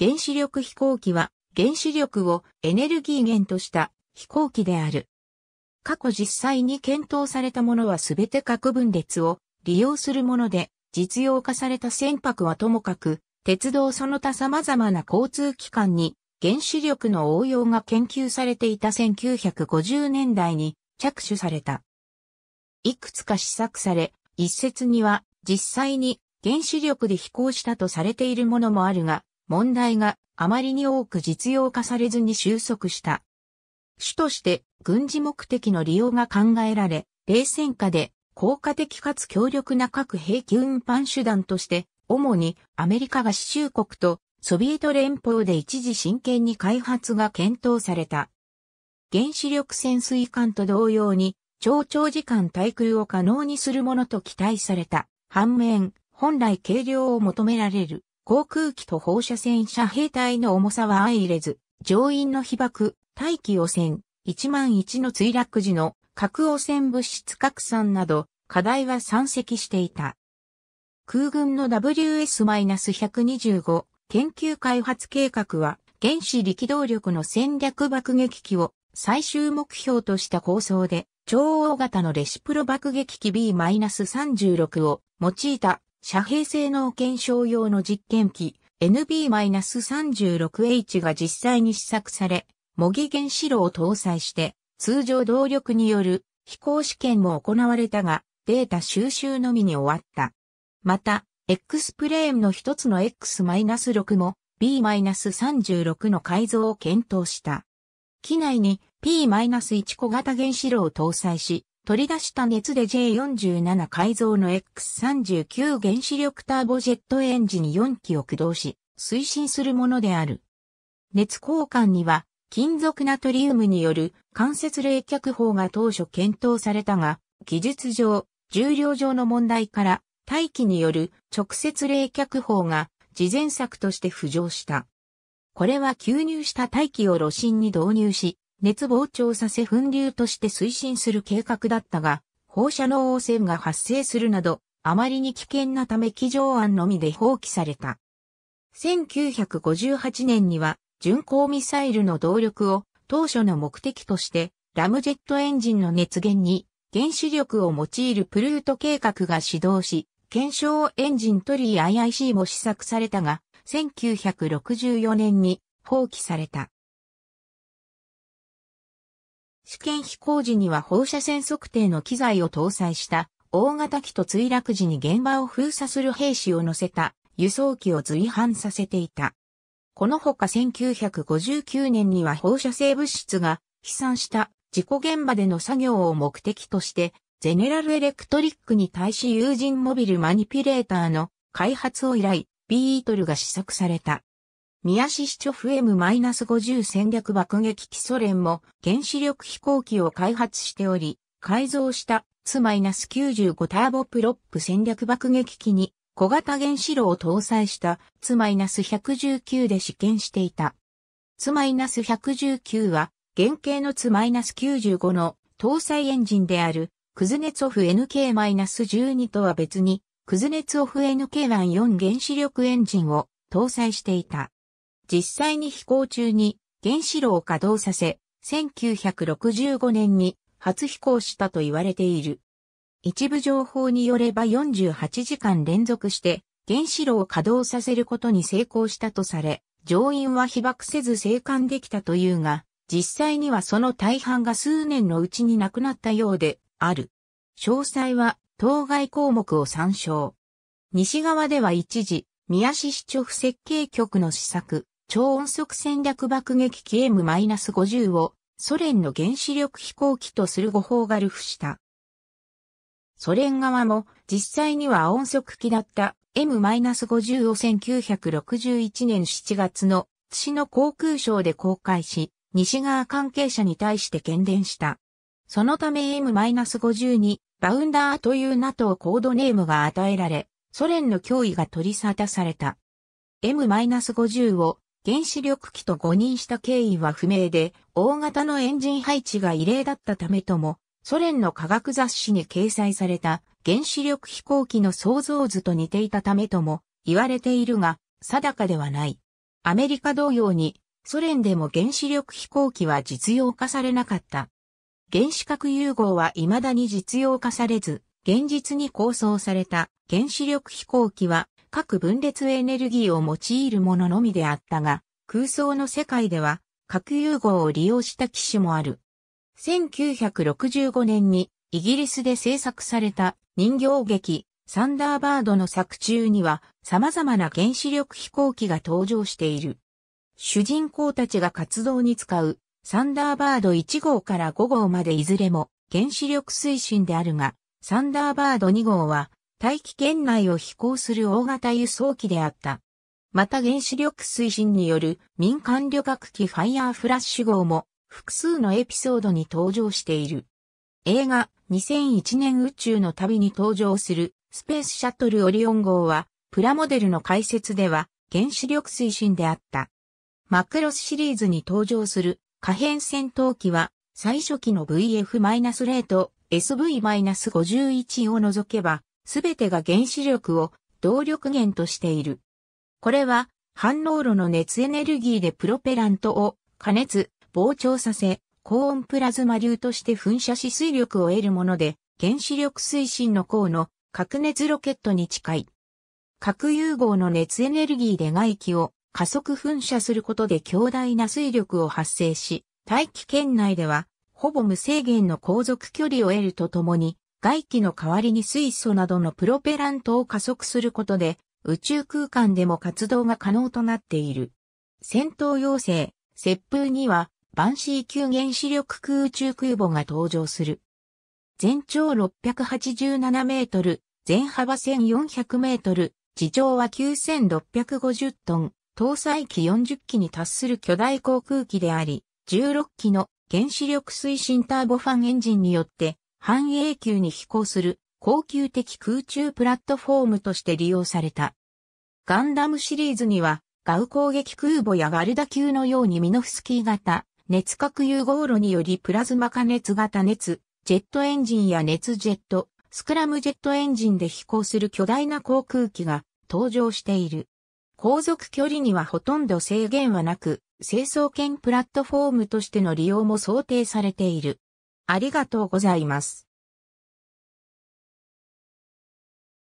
原子力飛行機は原子力をエネルギー源とした飛行機である。過去実際に検討されたものはすべて核分裂を利用するもので、実用化された船舶はともかく、鉄道その他様々な交通機関に原子力の応用が研究されていた1950年代に着手された。いくつか試作され、一説には実際に原子力で飛行したとされているものもあるが、問題があまりに多く実用化されずに収束した。主として軍事目的の利用が考えられ、冷戦下で効果的かつ強力な核兵器運搬手段として、主にアメリカ合衆国とソビエト連邦で一時真剣に開発が検討された。原子力潜水艦と同様に超長時間対空を可能にするものと期待された。反面、本来軽量を求められる航空機と放射線遮蔽体の重さは相入れず、乗員の被爆、大気汚染、1万1の墜落時の核汚染物質拡散など、課題は山積していた。空軍の WS-125 研究開発計画は、原子力動力の戦略爆撃機を最終目標とした構想で、超大型のレシプロ爆撃機 B-36 を用いた遮蔽性能検証用の実験機 NB-36H が実際に試作され、模擬原子炉を搭載して通常動力による飛行試験も行われたが、データ収集のみに終わった。また、X プレーンの一つの X-6 も B-36 の改造を検討した。機内に P-1 小型原子炉を搭載し、取り出した熱で J47 改造の X39 原子力ターボジェットエンジン4機を駆動し、推進するものである。熱交換には、金属ナトリウムによる間接冷却法が当初検討されたが、技術上、重量上の問題から、大気による直接冷却法が事前策として浮上した。これは吸入した大気を炉心に導入し、熱膨張させ分流として推進する計画だったが、放射能汚染が発生するなど、あまりに危険なため機上案のみで放棄された。1958年には、巡航ミサイルの動力を当初の目的として、ラムジェットエンジンの熱源に原子力を用いるプルート計画が始動し、検証エンジントリー IIC も試作されたが、1964年に放棄された。試験飛行時には放射線測定の機材を搭載した大型機と墜落時に現場を封鎖する兵士を乗せた輸送機を随伴させていた。このほか1959年には放射性物質が飛散した事故現場での作業を目的としてゼネラルエレクトリックに対し有人モビルマニピュレーターの開発を依頼、ビートルが試作された。宮市市長 FM-50 戦略爆撃機ソ連も原子力飛行機を開発しており、改造したツ -95 ターボプロップ戦略爆撃機に小型原子炉を搭載したツ -119 で試験していた。ツ -119 は原型のツ -95 の搭載エンジンであるクズネツオフ NK-12 とは別にクズネツオフ NK-14 原子力エンジンを搭載していた。実際に飛行中に原子炉を稼働させ、1965年に初飛行したと言われている。一部情報によれば48時間連続して原子炉を稼働させることに成功したとされ、乗員は被爆せず生還できたというが、実際にはその大半が数年のうちに亡くなったようである。詳細は当該項目を参照。西側では一時、宮市市長府設計局の施策、超音速戦略爆撃機 M-50 をソ連の原子力飛行機とする誤報がルフした。ソ連側も実際には音速機だった M-50 を1961年7月の津市の航空ショーで公開し、西側関係者に対して喧伝した。そのため M-50 にバウンダーという NATO コードネームが与えられ、ソ連の脅威が取り沙汰された。M-50 を原子力機と誤認した経緯は不明で、大型のエンジン配置が異例だったためとも、ソ連の科学雑誌に掲載された原子力飛行機の想像図と似ていたためとも言われているが、定かではない。アメリカ同様に、ソ連でも原子力飛行機は実用化されなかった。原子核融合は未だに実用化されず、現実に構想された原子力飛行機は各分裂エネルギーを用いるもののみであったが、空想の世界では核融合を利用した機種もある。1965年にイギリスで制作された人形劇サンダーバードの作中には様々な原子力飛行機が登場している。主人公たちが活動に使うサンダーバード1号から5号までいずれも原子力推進であるが、サンダーバード2号は大気圏内を飛行する大型輸送機であった。また原子力推進による民間旅客機ファイアーフラッシュ号も複数のエピソードに登場している。映画2001年宇宙の旅に登場するスペースシャトルオリオン号はプラモデルの解説では原子力推進であった。マクロスシリーズに登場する可変戦闘機は最初期の VF-0 と SV-51 を除けばすべてが原子力を動力源としている。これは反応炉の熱エネルギーでプロペラントを加熱、膨張させ、高温プラズマ流として噴射し水力を得るもので、原子力推進の項の核熱ロケットに近い。核融合の熱エネルギーで外気を加速噴射することで強大な水力を発生し、大気圏内では、ほぼ無制限の航続距離を得るとともに、外気の代わりに水素などのプロペラントを加速することで、宇宙空間でも活動が可能となっている。戦闘要請、接風には、バンシー級原子力空中空母が登場する。全長687メートル、全幅1400メートル、地上は9650トン、搭載機40機に達する巨大航空機であり、16機の原子力推進ターボファンエンジンによって半永久に飛行する高級的空中プラットフォームとして利用された。ガンダムシリーズには、ガウ攻撃空母やガルダ級のようにミノフスキー型、熱核融合炉によりプラズマ加熱型熱、ジェットエンジンや熱ジェット、スクラムジェットエンジンで飛行する巨大な航空機が登場している。航続距離にはほとんど制限はなく、清掃圏プラットフォームとしての利用も想定されている。ありがとうございます。